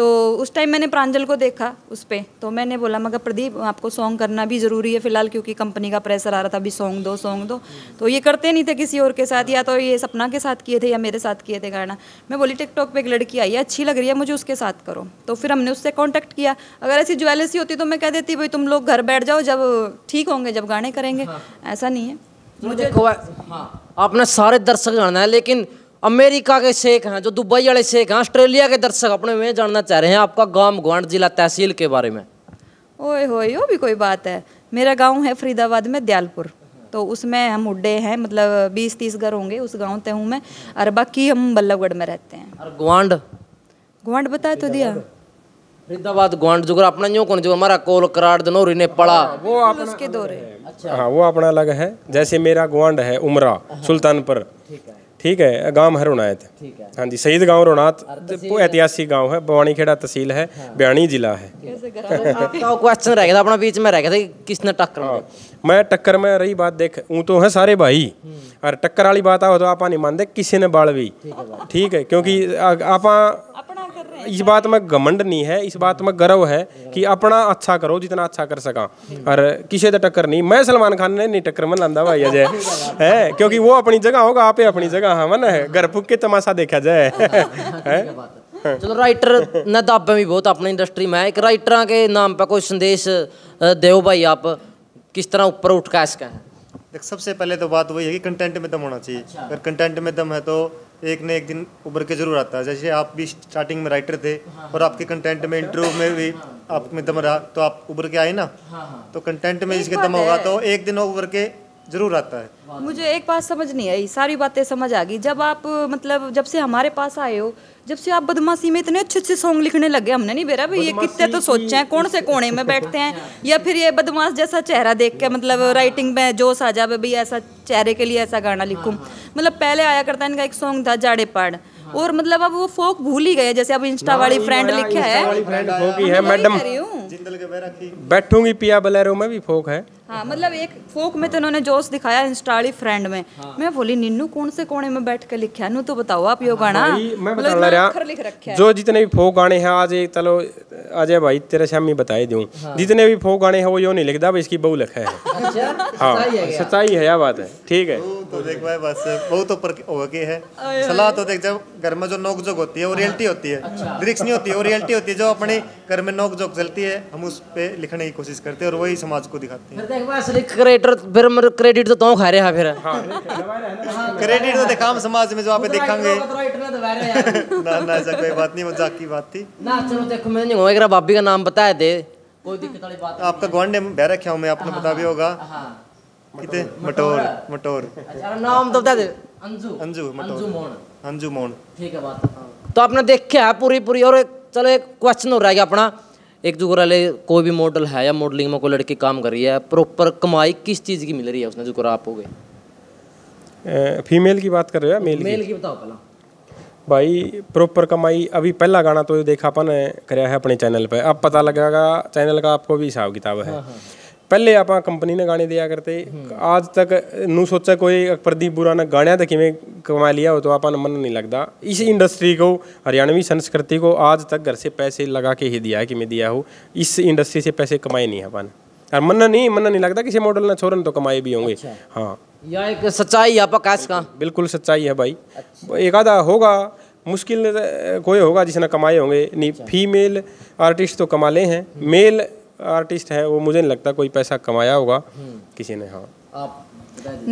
Speaker 3: तो उस टाइम मैंने प्रांजल को देखा उस पर तो मैंने बोला मगर प्रदीप आपको सॉन्ग करना भी ज़रूरी है फिलहाल क्योंकि कंपनी का प्रेशर आ रहा था अभी सॉन्ग दो सॉन्ग दो तो ये करते नहीं थे किसी और के साथ या तो ये सपना के साथ किए थे या मेरे साथ किए थे गाना मैं बोली टिकटॉक पर एक लड़की आई है अच्छी लग रही है मुझे उसके साथ करो तो फिर हमने उससे कॉन्टैक्ट किया अगर ऐसी ज्वेलसी होती तो मैं कह देती भाई तुम लोग घर बैठ जाओ जब ठीक होंगे जब गाने करेंगे हाँ। ऐसा नहीं है मुझे हाँ।
Speaker 1: आपने सारे दर्शक गाना है लेकिन अमेरिका के शेख हैं जो दुबई वाले शेख हैं ऑस्ट्रेलिया के दर्शक अपने में जानना चाह रहे हैं आपका गांव गुआंड जिला तहसील के बारे में
Speaker 3: ओए हो यो भी कोई बात है मेरा गांव है फरीदाबाद में दयालपुर तो उसमें हम उड्डे हैं मतलब बीस तीस घर होंगे उस गांव ते हूँ मैं और बाकी हम बल्लभगढ़ में रहते हैं और गुआंड ग्वांड तो दिया
Speaker 2: फरीदाबाद गुआंड जो अपना यूँ कौन जो हमारा कोल कराड़ दनौरी ने पड़ा हाँ,
Speaker 3: वो अपना उसके दौरे अच्छा
Speaker 2: हाँ वो अपना अलग है जैसे मेरा गुआंड है उमरा सुल्तानपुर ਠੀਕ ਹੈ ਗਾਮ ਹਰੋਣਾਇਤ ਠੀਕ ਹੈ ਹਾਂਜੀ ਸ਼ਹੀਦ گاؤں ਰੋਣਾਤ ਉਹ ਇਤਿਹਾਸਿਕ گاؤں ਹੈ ਬਵਾਨੀ ਖੇੜਾ ਤਹਿਸੀਲ ਹੈ ਬਿਆਣੀ ਜ਼ਿਲ੍ਹਾ ਹੈ
Speaker 1: ਕਿਸੇ ਗੱਲ ਦਾ
Speaker 2: ਕੁਐਸਚਨ ਰਹਿ ਗਿਆ ਆਪਣਾ ਵਿੱਚ ਮੈਂ
Speaker 1: ਰਹਿ ਗਿਆ ਸੀ ਕਿਸ ਨੇ ਟੱਕਰ
Speaker 2: ਮੈਂ ਟੱਕਰ ਮੈਂ ਰਹੀ ਬਾਤ ਦੇਖ ਉਹ ਤੋਂ ਹੈ ਸਾਰੇ ਭਾਈ ਔਰ ਟੱਕਰ ਵਾਲੀ ਬਾਤ ਆ ਆਪਾਂ ਨਹੀਂ ਮੰਨਦੇ ਕਿਸੇ ਨੇ ਬਲ ਵੀ ਠੀਕ ਹੈ ਕਿਉਂਕਿ ਆਪਾਂ इस बात में घमंड नहीं है इस बात में गर्व है कि अपना अच्छा करो जितना अच्छा कर सका और किसी का टक्कर नहीं मैं सलमान खान ने नहीं टक्कर में लादा भाई अजय *laughs* है क्योंकि वो अपनी जगह होगा आप अपनी जगह हाँ मन घर फूक के तमाशा देखा जाए *laughs* चलो
Speaker 1: राइटर न दाबे भी बहुत अपने इंडस्ट्री में एक राइटर के नाम पर कोई संदेश देव
Speaker 4: भाई आप किस तरह ऊपर उठ का इसका देख सबसे पहले तो बात वही है कि कंटेंट में दम होना चाहिए अच्छा। अगर कंटेंट में दम है तो एक ना एक दिन उभर के जरूर आता है जैसे आप भी स्टार्टिंग में राइटर थे और आपके कंटेंट में इंटरव्यू में भी आप में दम रहा तो आप उभर के आए ना हाँ, हाँ। तो कंटेंट में जिसके दम होगा तो एक दिन उभर के जरूर आता है
Speaker 3: मुझे एक बात समझ नहीं आई सारी बातें समझ आ गई जब आप मतलब जब से हमारे पास आए हो जब से आप बदमाशी में इतने अच्छे अच्छे सॉन्ग लिखने लगे हमने नहीं बेरा भाई ये कितने तो सोचे हैं कौन से कोने में बैठते हैं *laughs* या फिर ये बदमाश जैसा चेहरा देख के मतलब राइटिंग हाँ। में जोश आ जाए भाई ऐसा चेहरे के लिए ऐसा गाना लिखूँ हाँ। मतलब पहले आया करता इनका एक सॉन्ग था जाड़े पाड़ हाँ। और मतलब अब वो फोक भूल ही गए जैसे अब इंस्टा वाली फ्रेंड लिखा है मैडम
Speaker 2: बैठूंगी पिया बलैरो में भी फोक है
Speaker 3: हाँ मतलब एक फोक में तो उन्होंने जोश दिखाया इंस्टाली फ्रेंड में हाँ। मैं बोली निन्नू कौन से कोने में बैठ कर लिखा है तो बताओ आप यो हाँ, गाना मैं मतलब बता जो
Speaker 2: जितने भी फोक गाने हैं आज एक चलो अजय भाई तेरे शामी बताए दूँ हाँ। जितने भी फोक गाने हैं वो यो नहीं लिखता इसकी बहु लिखा है
Speaker 4: अच्छा, हाँ सच्चाई
Speaker 2: है यह बात है ठीक है तो
Speaker 4: देख भाई बस बहुत तो ऊपर हो गई है सलाह तो देख जब घर में जो नोक जोक होती है वो रियलिटी होती है अच्छा। नहीं होती वो रियलिटी होती है जो अपने घर में नोक जोक चलती है हम उस पर लिखने की कोशिश करते हैं और वही समाज को दिखाते
Speaker 1: हैं फिर क्रेडिट तो तुम खा रहे फिर
Speaker 4: क्रेडिट हाँ। तो देखा समाज में जो आप देखेंगे तो तो *laughs* ना ना ऐसा कोई बात नहीं मजाक की बात थी ना चलो देखो मैंने हो एक भाभी का नाम बताया दे कोई दिक्कत वाली बात आपका गवांड बह रखा हूं मैं आपने हाँ, बता भी हाँ, होगा मटोर मटोर अच्छा, नाम तो बता दे अंजू अंजू मटोर अंजू मोन ठीक है बात
Speaker 1: तो आपने देखा है पूरी पूरी और चलो एक क्वेश्चन हो रहा है अपना एक जुगराले कोई भी मॉडल है या मॉडलिंग में कोई लड़की काम कर रही है प्रॉपर कमाई किस चीज़ की मिल रही है उसने जुगरा आप हो
Speaker 2: गए फीमेल की बात कर रहे हो मेल मेल की, की बताओ पहला भाई प्रॉपर कमाई अभी पहला गाना तो देखा अपन कर अपने चैनल पर अब पता लगेगा चैनल का आपको भी हिसाब किताब है हाँ हाँ। पहले आप कंपनी ने गाने दिया करते आज तक ਨੂੰ सोचा कोई ਪ੍ਰਦੀਪ बुरा ने ਗਾਣਿਆਂ तो किमें कमा लिया हो तो आप ਨੂੰ ਮਨ ਨਹੀਂ ਲੱਗਦਾ ਇਸ को हरियाणवी संस्कृति को आज तक घर से पैसे लगा के ही दिया है कि मैं दिया हूँ इस इंडस्ट्री से पैसे कमाए नहीं है अपन और मन्ना नहीं मन्ना नहीं लगता किसी मॉडल ने छोड़न तो कमाए भी होंगे अच्छा। हाँ यह एक सच्चाई है प्रकाश का बिल्कुल सच्चाई है भाई अच्छा। एक आधा होगा मुश्किल कोई होगा जिसने कमाए होंगे नहीं अच्छा। फीमेल आर्टिस्ट तो कमा ले हैं मेल आर्टिस्ट है वो मुझे नहीं लगता कोई पैसा कमाया होगा हम्म। किसी ने हाँ आप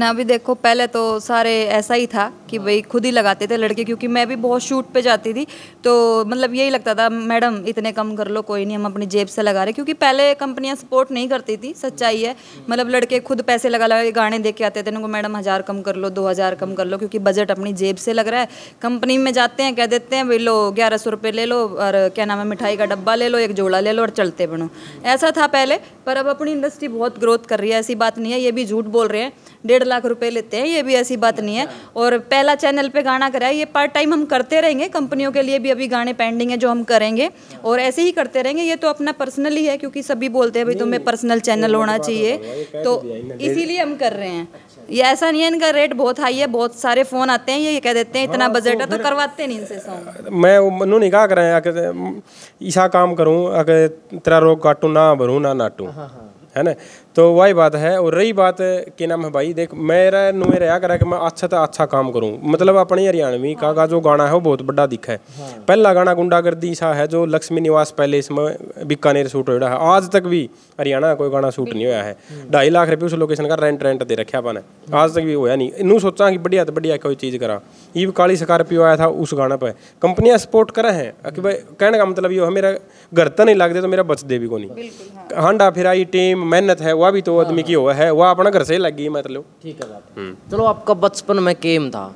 Speaker 3: ना भी देखो पहले तो सारे ऐसा ही था कि हाँ। भाई खुद ही लगाते थे लड़के क्योंकि मैं भी बहुत शूट पे जाती थी तो मतलब यही लगता था मैडम इतने कम कर लो कोई नहीं हम अपनी जेब से लगा रहे क्योंकि पहले कंपनियां सपोर्ट नहीं करती थी सच्चाई है हम्म। मतलब लड़के खुद पैसे लगा लगा गाने दे के आते थे उनको मैडम हज़ार कम कर लो दो हज़ार कम कर लो क्योंकि बजट अपनी जेब से लग रहा है कंपनी में जाते हैं कह देते हैं भाई लो ग्यारह सौ रुपये ले लो और क्या नाम है मिठाई का डब्बा ले लो एक जोड़ा ले लो और चलते बनो ऐसा था पहले पर अब अपनी इंडस्ट्री बहुत ग्रोथ कर रही है ऐसी बात नहीं है ये भी झूठ बोल रहे हैं डेढ़ लाख रुपए लेते हैं ये भी ऐसी बात नहीं है और पहला चैनल पे गाना कराए ये पार्ट टाइम हम करते रहेंगे कंपनियों के लिए भी अभी गाने पेंडिंग है जो हम करेंगे और ऐसे ही करते रहेंगे ये तो अपना पर्सनल ही है क्योंकि सभी बोलते हैं भाई तुम्हें पर्सनल चैनल होना तो चाहिए तो,
Speaker 2: तो इसीलिए
Speaker 3: हम कर रहे हैं ये ऐसा नहीं है इनका रेट बहुत हाई है बहुत सारे फ़ोन आते हैं ये कह देते हैं इतना बजट हाँ, तो है तो करवाते नहीं इनसे
Speaker 2: मैं मनु नहीं कहा करें ईसा काम करूँ अगर तेरा रोग काटू ना भरूँ ना नाटू हाँ, हाँ। है ना तो वही बात है और रही बात के नाम है भाई देख मेरा नुए रहा करा कि मैं अच्छा तो अच्छा काम करूँ मतलब अपने हरियाणवी का का जो गाना है वो बहुत बड़ा दिख है हाँ। पहला गाना गुंडागर्दी सा है जो लक्ष्मी निवास पैलेस में बीकानेर शूट हो है आज तक भी हरियाणा कोई गाना शूट नहीं होया है हाँ। ढाई लाख रुपये उस लोकेशन का रेंट रेंट दे रखे अपन आज तक भी होया नहीं इनू सोचा कि बढ़िया तो बढ़िया कोई चीज़ करा ये काली स्कॉर्पियो आया था उस गाने पर कंपनियां सपोर्ट करा हैं कि भाई कहने का मतलब ये हो मेरा घर तो नहीं लागते तो मेरा बचते भी को नहीं हाँ। हांडा फिराई टीम मेहनत है वह हुआ भी तो हाँ, आदमी की हाँ। हुआ है वह अपना घर से लग गई मतलब ठीक है बात हम्म। चलो आपका बचपन में केम था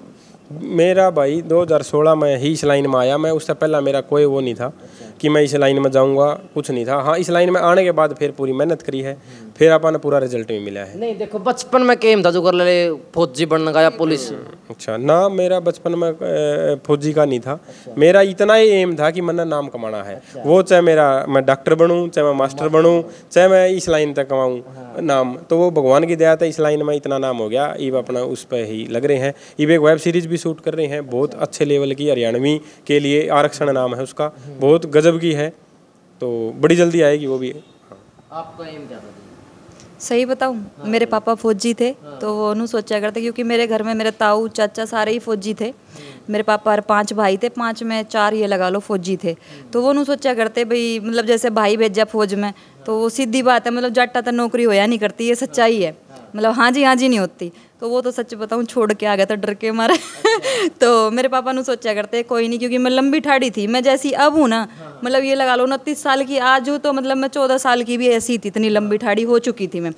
Speaker 2: मेरा भाई 2016 में ही इस लाइन में आया मैं उससे पहला मेरा कोई वो नहीं था अच्छा। कि मैं इस लाइन में जाऊंगा कुछ नहीं था हाँ इस लाइन में आने के बाद फिर पूरी मेहनत करी है हम्म। फिर आपने पूरा रिजल्ट भी मिला है नहीं देखो बचपन में केम था जो कर ले फौजी बनने का या पुलिस अच्छा ना मेरा बचपन में फौजी का नहीं था अच्छा। मेरा इतना ही एम था कि मैंने नाम कमाना है अच्छा। वो चाहे मेरा मैं डॉक्टर बनूं चाहे मैं मास्टर बनूँ चाहे मैं इस लाइन तक कमाऊँ हाँ। नाम तो वो भगवान की दया था इस लाइन में इतना नाम हो गया इब अपना उस पर ही लग रहे हैं इब एक वेब सीरीज भी शूट कर रहे हैं बहुत अच्छे लेवल की हरियाणवी के लिए आरक्षण नाम है उसका हम्म। बहुत गजब की है तो बड़ी जल्दी आएगी वो भी
Speaker 1: आपका एम क्या था
Speaker 3: सही बताऊं हाँ, मेरे पापा फौजी थे हाँ, तो उन्होंने सोचा करते क्योंकि मेरे घर में मेरे ताऊ चाचा सारे ही फौजी थे मेरे पापा और पांच भाई थे पांच में चार ये लगा लो फौजी थे तो वो उन्होंने सोचा करते भाई मतलब जैसे भाई भेजा फौज में तो वो सीधी बात है मतलब जट्टा तो नौकरी होया नहीं करती ये सच्चाई है मतलब हाँ जी हाँ जी नहीं होती तो वो तो सच बताऊँ छोड़ के आ गया था डर के मारे अच्छा। *laughs* तो मेरे पापा ने सोचा करते कोई नहीं क्योंकि मैं लंबी ठाड़ी थी मैं जैसी अब हूँ ना हाँ। मतलब ये लगा लो उनतीस साल की आज हूँ तो मतलब मैं चौदह साल की भी ऐसी थी इतनी लंबी ठाड़ी हो चुकी थी मैं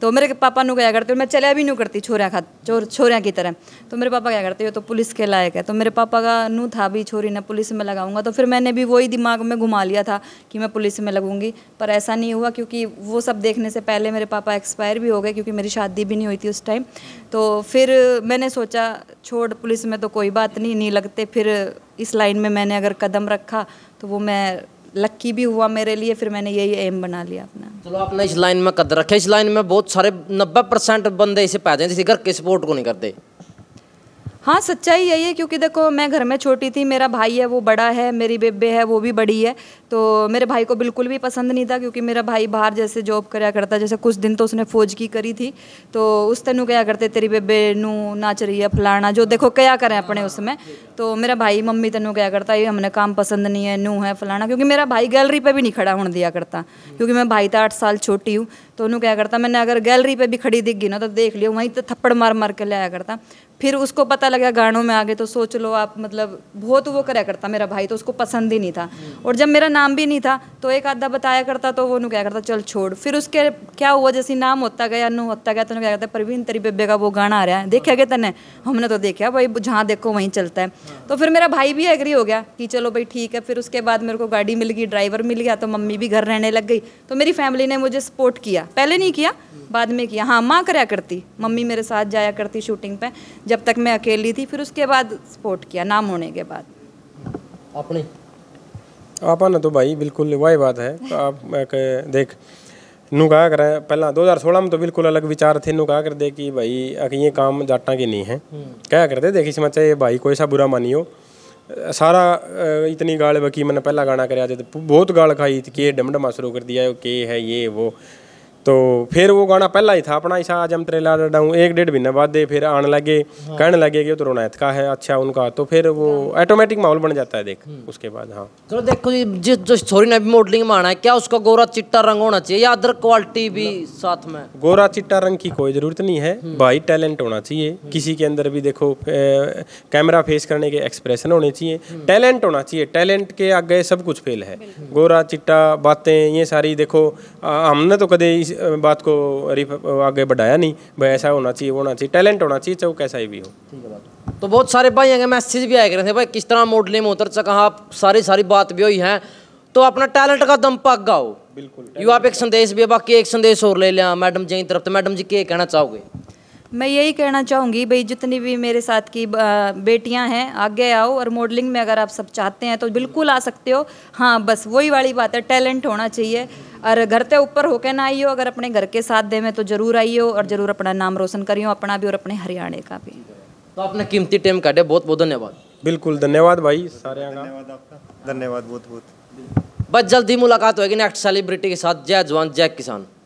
Speaker 3: तो मेरे पापा ने क्या करते मैं चलिया भी नहीं करती छोरिया खा छोरिया की तरह तो मेरे पापा क्या करते हो तो पुलिस के लायक है तो मेरे पापा का नू था भी छोरी ना पुलिस में लगाऊंगा तो फिर मैंने भी वही दिमाग में घुमा लिया था कि मैं पुलिस में लगूंगी पर ऐसा नहीं हुआ क्योंकि वो सब देखने से पहले मेरे पापा एक्सपायर भी हो गए क्योंकि मेरी शादी भी नहीं हुई थी उस टाइम तो फिर मैंने सोचा छोड़ पुलिस में तो कोई बात नहीं नहीं लगते फिर इस लाइन में मैंने अगर कदम रखा तो वो मैं लक्की भी हुआ मेरे लिए फिर मैंने यही एम बना लिया अपना चलो
Speaker 1: आपने इस लाइन में कदम रखे इस लाइन में बहुत सारे नब्बे परसेंट बंदे इसे पैदा जिसे घर के सपोर्ट को नहीं करते
Speaker 3: हाँ सच्चाई यही है क्योंकि देखो मैं घर में छोटी थी मेरा भाई है वो बड़ा है मेरी बेबे है वो भी बड़ी है तो मेरे भाई को बिल्कुल भी पसंद नहीं था क्योंकि मेरा भाई बाहर जैसे जॉब करा करता जैसे कुछ दिन तो उसने फौज की करी थी तो उस तेनू क्या करते तेरी बेबे नू नाच रही है फलाना जो देखो क्या करें अपने उसमें तो मेरा भाई मम्मी तेनू क्या करता ये हमने काम पसंद नहीं है नू है फलाना क्योंकि मेरा भाई गैलरी पर भी नहीं खड़ा होने दिया करता क्योंकि मैं भाई तो आठ साल छोटी हूँ तो उन्होंने क्या करता मैंने अगर गैलरी पर भी खड़ी दिख गई ना तो देख लिया वहीं तो थप्पड़ मार मार के लाया करता फिर उसको पता लगा गानों में आ गए तो सोच लो आप मतलब बहुत वो करा करता मेरा भाई तो उसको पसंद ही नहीं था और जब मेरा नाम भी नहीं था तो एक आधा बताया करता तो वो नु क्या करता चल छोड़ फिर उसके क्या हुआ जैसे नाम होता गया नु होता गया तो क्या करता प्रवीण तेरी बेबे का वो गाना आ रहा है देखे गए तने हमने तो देखा भाई जहाँ देखो वहीं चलता है तो फिर मेरा भाई भी एग्री हो गया कि चलो भाई ठीक है फिर उसके बाद मेरे को गाड़ी मिल गई ड्राइवर मिल गया तो मम्मी भी घर रहने लग गई तो मेरी फैमिली ने मुझे सपोर्ट किया पहले नहीं किया बाद में किया हाँ माँ कराया करती मम्मी मेरे साथ जाया करती शूटिंग पे जब तक मैं अकेली थी फिर उसके बाद सपोर्ट किया नाम होने के बाद
Speaker 2: आपने आप ना तो भाई बिल्कुल वही बात है तो आप देख नू कहा करें पहला 2016 में तो बिल्कुल अलग विचार थे नू कहा करते कि भाई ये काम जाटा की नहीं है हम्म। क्या करते देखिए इसमें चाहिए भाई कोई सा बुरा मानियो सारा इतनी गाल बकी मैंने पहला गाना कराया बहुत गाल खाई कि ये डमडमा शुरू कर दिया के है ये वो तो फिर वो गाना पहला ही था अपना ही आज हम तेरे लाल डाऊँ एक डेढ़ महीने बाद दे फिर आने लगे हाँ। कहने लगे कि तो रोनायत का है अच्छा उनका तो फिर वो ऑटोमेटिक हाँ। माहौल बन जाता है देख हम्म। उसके बाद हाँ
Speaker 1: चलो तो देखो जी जिस जो छोरी ने भी मॉडलिंग में आना है क्या उसका गोरा चिट्टा रंग होना चाहिए या अदर क्वालिटी भी साथ में
Speaker 2: गोरा चिट्टा रंग की कोई ज़रूरत नहीं है हम्म। भाई टैलेंट होना चाहिए हम्म। किसी के अंदर भी देखो कैमरा फेस करने के एक्सप्रेशन होने चाहिए टैलेंट होना चाहिए टैलेंट के आगे सब कुछ फेल है गोरा चिट्टा बातें ये सारी देखो हमने तो कदे बात को आगे बढ़ाया नहीं भाई ऐसा होना चाहिए होना चाहिए टैलेंट होना चाहिए चाहे वो कैसा ही भी हो
Speaker 1: तो बहुत सारे भाई आएंगे मैसेज भी आए थे भाई किस तरह मोडले में उतर चका आप हाँ, सारी सारी बात भी हुई है तो अपना टैलेंट का दम पक गाओ बिल्कुल यू आप एक संदेश भी बाकी एक संदेश और ले लिया मैडम जी की तरफ तो मैडम जी के कहना चाहोगे
Speaker 3: मैं यही कहना चाहूँगी भाई जितनी भी मेरे साथ की बेटियाँ हैं आगे आओ और मॉडलिंग में अगर आप सब चाहते हैं तो बिल्कुल आ सकते हो हाँ बस वही वाली बात है टैलेंट होना चाहिए और घर के ऊपर होके ना आइयो अगर अपने घर के साथ दे में तो ज़रूर आइयो और ज़रूर अपना नाम रोशन करियो अपना भी और अपने हरियाणा का भी
Speaker 2: तो आपने कीमती टाइम काटे बहुत बहुत धन्यवाद बिल्कुल धन्यवाद भाई सारे धन्यवाद आपका धन्यवाद बहुत
Speaker 4: बहुत
Speaker 1: बस जल्दी मुलाकात होगी नेक्स्ट सेलिब्रिटी के साथ जय जवान जय किसान